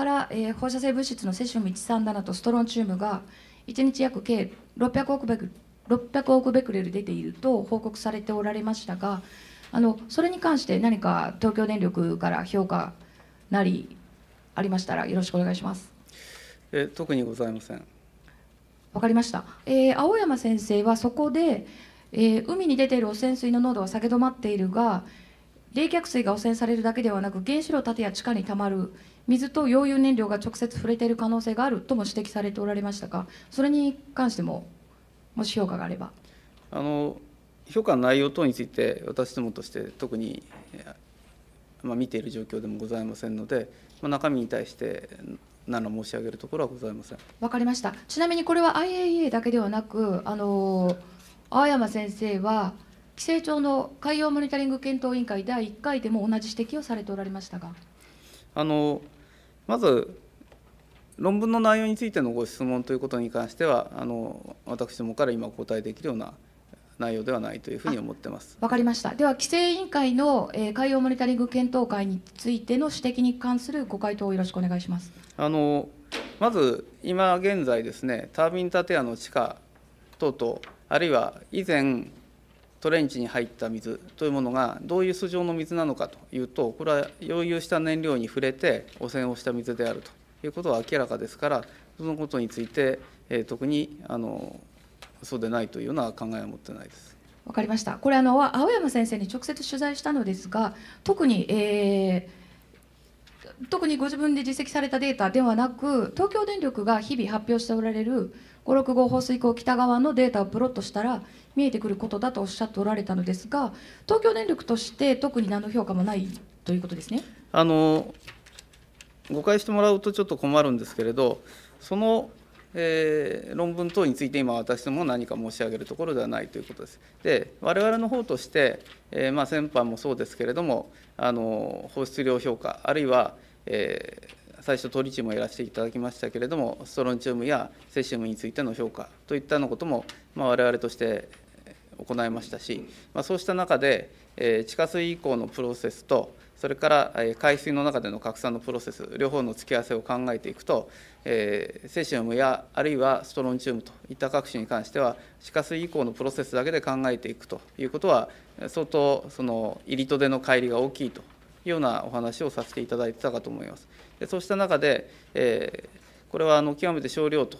から、えー、放射性物質のセシウム137とストロンチウムが1日約計600億ベク600億ベクレル出ていると報告されておられましたがあのそれに関して何か東京電力から評価なりありましたらよろしくお願いします。え特にございません。わかりました。えー、青山先生はそこで、えー、海に出ている汚染水の濃度は下げ止まっているが冷却水が汚染されるだけではなく原子炉建屋地下にたまる水と溶融燃料が直接触れている可能性があるとも指摘されておられましたがそれに関してももし評価があればあの評価の内容等について私どもとして特に、まあ、見ている状況でもございませんので、まあ、中身に対して何ら申し上げるところはございませんわかりましたちなみにこれは IAEA だけではなくあの青山先生は規制庁の海洋モニタリング検討委員会第1回でも同じ指摘をされておられましたが。あのまず論文の内容についてのご質問ということに関してはあの私どもから今お答えできるような内容ではないというふうに思ってますわかりましたでは規制委員会の、えー、海洋モニタリング検討会についての指摘に関するご回答をよろしくお願いしますあのまず今現在ですねタービン建屋の地下等々あるいは以前トレンチに入った水というものがどういう素性の水なのかというとこれは溶融した燃料に触れて汚染をした水であるということは明らかですからそのことについて、え特にあのそうでないというような考えは持ってないです。わかりましたこれあの青山先生に直接取材したのですが特に、えー特にご自分で実績されたデータではなく東京電力が日々発表しておられる565放水口北側のデータをプロットしたら見えてくることだとおっしゃっておられたのですが東京電力として特に何の評価もないということですね。あの誤解してもらうとちょっと困るんですけれどそのえー、論文等について今私ども何か申し上げるところではないということです。で我々の方として、えー、まあ、先般もそうですけれどもあの放出量評価あるいは、え最初トリチウムをやらせていただきましたけれどもストロンチウムやセシウムについての評価といったようなことも、まあ、われとして行いましたし、まあ、そうした中で、え地下水移行のプロセスとそれから、え海水の中での拡散のプロセス両方の付き合わせを考えていくと、えセシウムやあるいはストロンチウムといった各種に関しては地下水移行のプロセスだけで考えていくということは相当その入りと出の乖離が大きいとようなお話をさせていただいてたかと思います。でそうした中で、えー、これはあの極めて少量と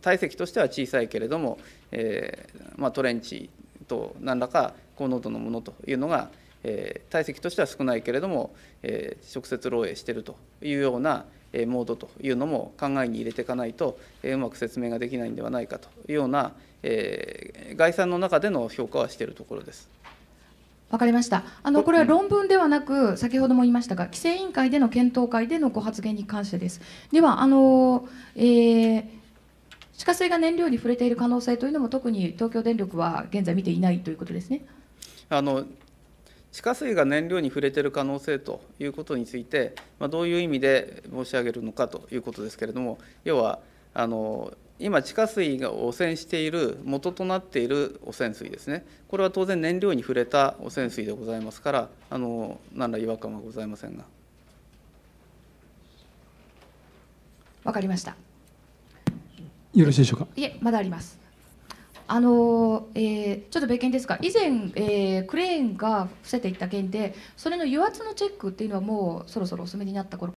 体積としては小さいけれども、えー、まあ、トレンチと何らか高濃度のものというのが、えー、体積としては少ないけれども、えー、直接漏洩しているというような、えモードというのも考えに入れていかないと、えうまく説明ができないんではないかというような、え概算の中での評価はしているところです。わかりました。あのこれは論文ではなく、先ほども言いましたが、規制委員会での検討会でのご発言に関してです。では、あの、えー、地下水が燃料に触れている可能性というのも特に東京電力は現在見ていないということですね。あの地下水が燃料に触れている可能性ということについて、まあ、どういう意味で申し上げるのかということですけれども、要はあの今地下水が汚染している元となっている汚染水ですねこれは当然燃料に触れた汚染水でございますからあの何ら違和感はございませんがわかりましたよろしいでしょうかいえまだありますあのえー、ちょっと別件ですが以前、えー、クレーンが伏せていった件でそれの油圧のチェックっていうのはもうそろそろお済みになった頃